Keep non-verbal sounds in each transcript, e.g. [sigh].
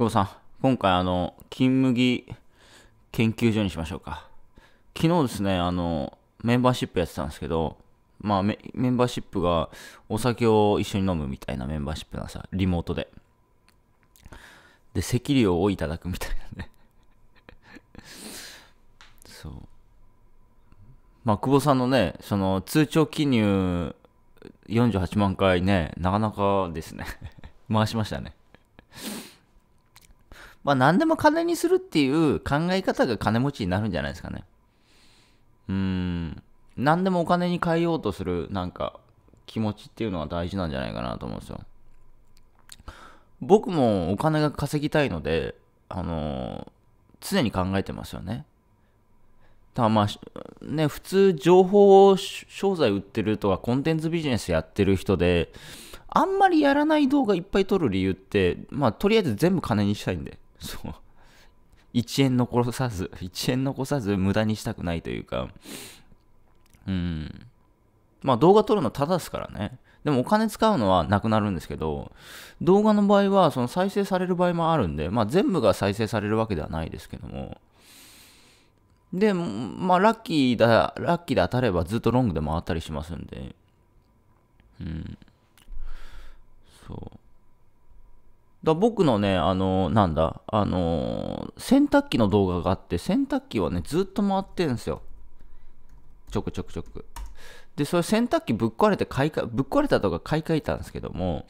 久保さん、今回あの、金麦研究所にしましょうか。昨日ですね、あの、メンバーシップやってたんですけど、まあメ、メンバーシップがお酒を一緒に飲むみたいなメンバーシップなさ、リモートで。で、赤料をいただくみたいなね。[laughs] そう。まあ、久保さんのね、その通帳記入48万回ね、なかなかですね。[laughs] 回しましたね。まあ、何でも金にするっていう考え方が金持ちになるんじゃないですかね。うん。何でもお金に変えようとする、なんか、気持ちっていうのは大事なんじゃないかなと思うんですよ。僕もお金が稼ぎたいので、あのー、常に考えてますよね。ただまあ、ね、普通情報を商材売ってるとかコンテンツビジネスやってる人で、あんまりやらない動画いっぱい撮る理由って、まあとりあえず全部金にしたいんで。そう。1円残さず、1円残さず無駄にしたくないというか、うん。まあ動画撮るのただですからね。でもお金使うのはなくなるんですけど、動画の場合はその再生される場合もあるんで、まあ全部が再生されるわけではないですけども。で、まあラッキーだ、ラッキーで当たればずっとロングで回ったりしますんで。うん。だ僕のね、あのー、なんだ、あのー、洗濯機の動画があって、洗濯機はね、ずっと回ってるんですよ。ちょくちょくちょく。で、それ洗濯機ぶっ壊れて買いえ、ぶっ壊れたとか買い替えたんですけども、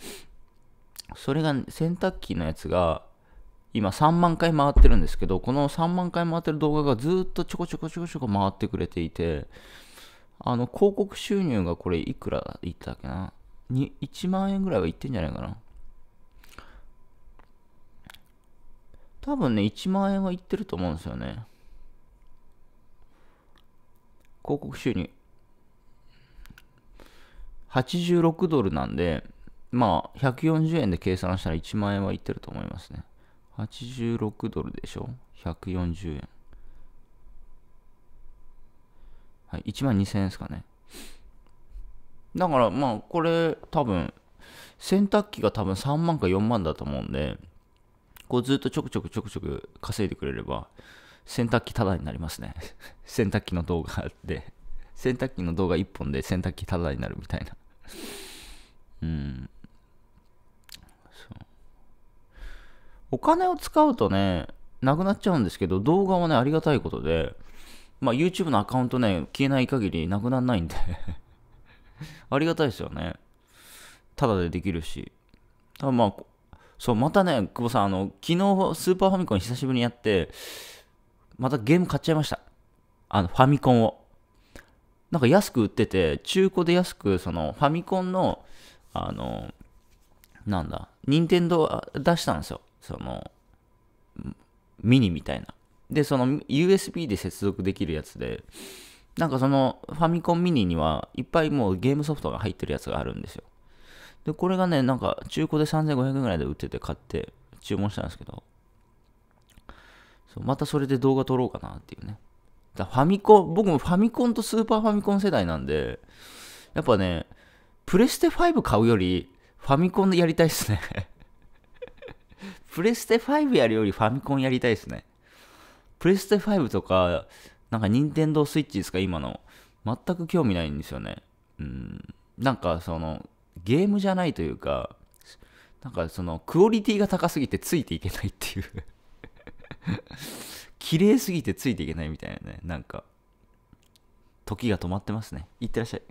それが、洗濯機のやつが、今3万回回ってるんですけど、この3万回回ってる動画がずっとちょこちょこちょこちょこ回ってくれていて、あの、広告収入がこれいくらいったっけな ?1 万円ぐらいはいってんじゃないかな多分ね、1万円はいってると思うんですよね。広告収入。86ドルなんで、まあ、140円で計算したら1万円はいってると思いますね。86ドルでしょ ?140 円。はい、1万2000円ですかね。だから、まあ、これ、多分、洗濯機が多分3万か4万だと思うんで、こうずっとちょくちょくちょくちょく稼いでくれれば、洗濯機タダになりますね。[laughs] 洗濯機の動画で、洗濯機の動画1本で洗濯機タダになるみたいな。うん。そう。お金を使うとね、なくなっちゃうんですけど、動画はね、ありがたいことで、まあ YouTube のアカウントね、消えない限りなくならないんで [laughs] ありがたいですよね。ただでできるし。ただまあ、そう、またね、久保さん、あの、昨日、スーパーファミコン久しぶりにやって、またゲーム買っちゃいました。あの、ファミコンを。なんか安く売ってて、中古で安く、その、ファミコンの、あの、なんだ、任天堂出したんですよ。その、ミニみたいな。で、その、USB で接続できるやつで、なんかその、ファミコンミニには、いっぱいもうゲームソフトが入ってるやつがあるんですよ。で、これがね、なんか中古で3500円ぐらいで売ってて買って注文したんですけど、そうまたそれで動画撮ろうかなっていうね。だファミコン、僕もファミコンとスーパーファミコン世代なんで、やっぱね、プレステ5買うよりファミコンでやりたいっすね [laughs] プレステ5やるよりファミコンやりたいっすね。プレステ5とか、なんか任天堂スイッチですか、今の。全く興味ないんですよね。うん。なんかその、ゲームじゃないというか、なんかそのクオリティが高すぎてついていけないっていう [laughs] 綺麗すぎてついていけないみたいなね、なんか、時が止まってますね。いってらっしゃい。